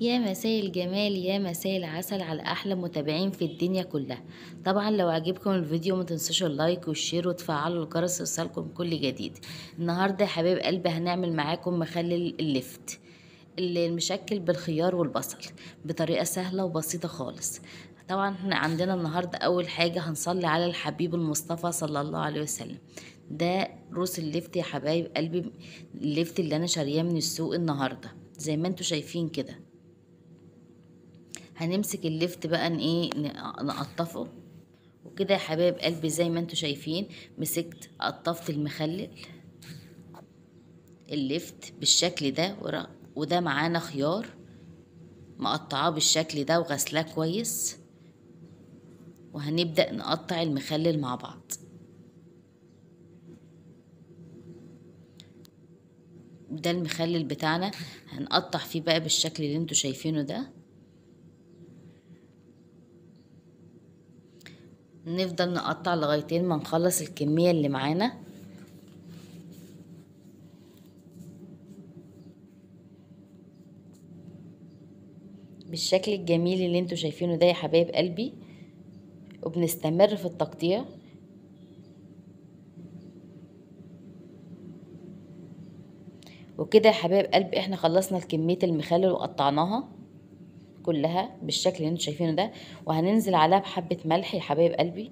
يا مساء الجمال يا مساء العسل على احلى متابعين في الدنيا كلها طبعا لو عجبكم الفيديو ما تنسوش اللايك والشير وتفعلوا الجرس يوصلكم كل جديد النهارده يا حبايب قلبي هنعمل معاكم مخلل الليفت اللي مشكل بالخيار والبصل بطريقه سهله وبسيطه خالص طبعا احنا عندنا النهارده اول حاجه هنصلي على الحبيب المصطفى صلى الله عليه وسلم ده روس الليفت يا حبايب قلبي الليفت اللي انا شارياه من السوق النهارده زي ما انتوا شايفين كده هنمسك الليفت بقى ان ايه نقطفه وكده يا حبايب قلبي زي ما انتوا شايفين مسكت قطفت المخلل الليفت بالشكل ده وده معانا خيار مقطعاه بالشكل ده وغسلاه كويس وهنبدأ نقطع المخلل مع بعض ده المخلل بتاعنا هنقطع فيه بقى بالشكل اللي انتوا شايفينه ده نفضل نقطع لغايتين ما نخلص الكمية اللي معانا بالشكل الجميل اللي انتوا شايفينه ده يا حبايب قلبي وبنستمر في التقطيع وكده يا حبايب قلب احنا خلصنا كميه المخلل وقطعناها كلها بالشكل اللي انتوا شايفينه ده وهننزل عليها بحبة ملح يا حبايب قلبي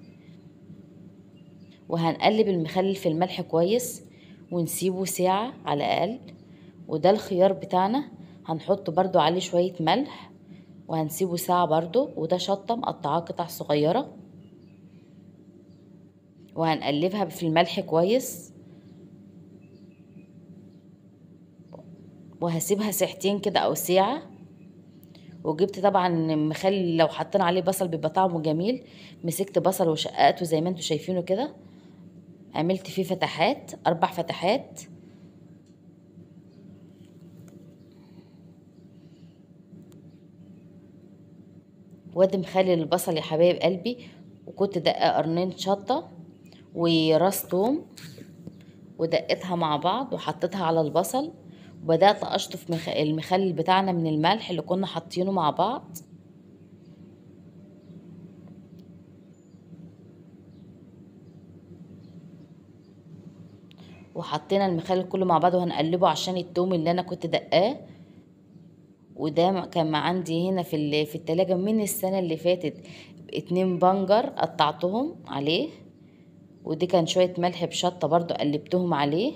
وهنقلب المخلل في الملح كويس ونسيبه ساعة على الأقل وده الخيار بتاعنا هنحط برضو عليه شوية ملح وهنسيبه ساعة برضو وده شطة مقطعاه قطع صغيرة وهنقلبها في الملح كويس وهسيبها ساعتين كده أو ساعة وجبت طبعا مخلي لو حطينا عليه بصل بيبقى طعمه جميل مسكت بصل وشققته زي ما انتم شايفينه كده عملت فيه فتحات اربع فتحات وادي مخلي البصل يا حبايب قلبي وكنت دقه قرنين شطه وراس توم ودقتها مع بعض وحطيتها على البصل وبدأت أشطف المخلل بتاعنا من الملح اللي كنا حاطينه مع بعض وحطينا المخلل كله مع بعض وهنقلبه عشان التوم اللي انا كنت دقاه وده كان عندي هنا في في التلاجة من السنة اللي فاتت اتنين بنجر قطعتهم عليه ودي كان شوية ملح بشطة برضو قلبتهم عليه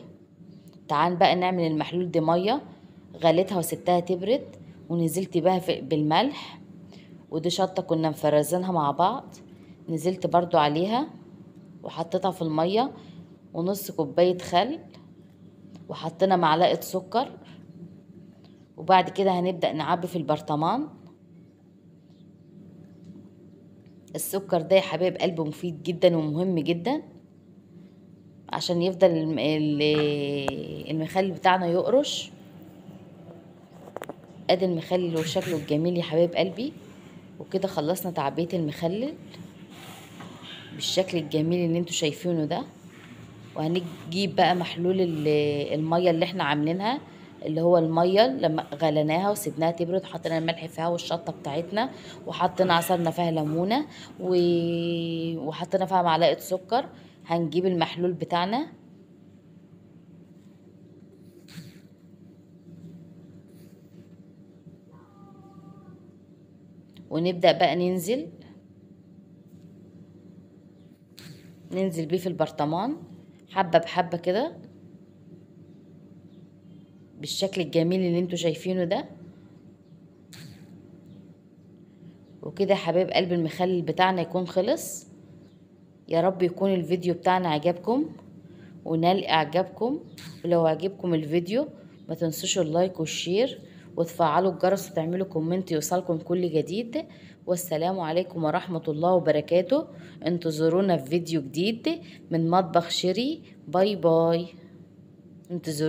تعال بقى نعمل المحلول دي ميه غليتها وسبتها تبرد ونزلت بها بالملح ودي شطه كنا مفرزينها مع بعض نزلت برضو عليها وحطيتها في الميه ونص كوبايه خل وحطينا معلقه سكر وبعد كده هنبدا نعبي في البرطمان السكر ده يا حبايب قلبي مفيد جدا ومهم جدا عشان يفضل المخلل بتاعنا يقرش ادي المخلل وشكله الجميل يا حبايب قلبي وكده خلصنا تعبئه المخلل بالشكل الجميل اللي انتوا شايفينه ده وهنجيب بقى محلول الميه اللي احنا عاملينها اللي هو الميه لما غليناها وسيبناها تبرد حطينا الملح فيها والشطه بتاعتنا وحطينا عصرنا فيها ليمونه وحطينا فيها معلقه سكر هنجيب المحلول بتاعنا ونبدأ بقى ننزل ننزل بيه في البرطمان حبة بحبة كده بالشكل الجميل اللي انتوا شايفينه ده وكده حبيب قلب المخلل بتاعنا يكون خلص يا رب يكون الفيديو بتاعنا عجبكم ونال اعجابكم ولو عجبكم الفيديو ما تنسوش اللايك والشير وتفعلوا الجرس وتعملوا كومنت يوصلكم كل جديد والسلام عليكم ورحمة الله وبركاته انتظرونا في فيديو جديد من مطبخ شيري باي باي انتظرونا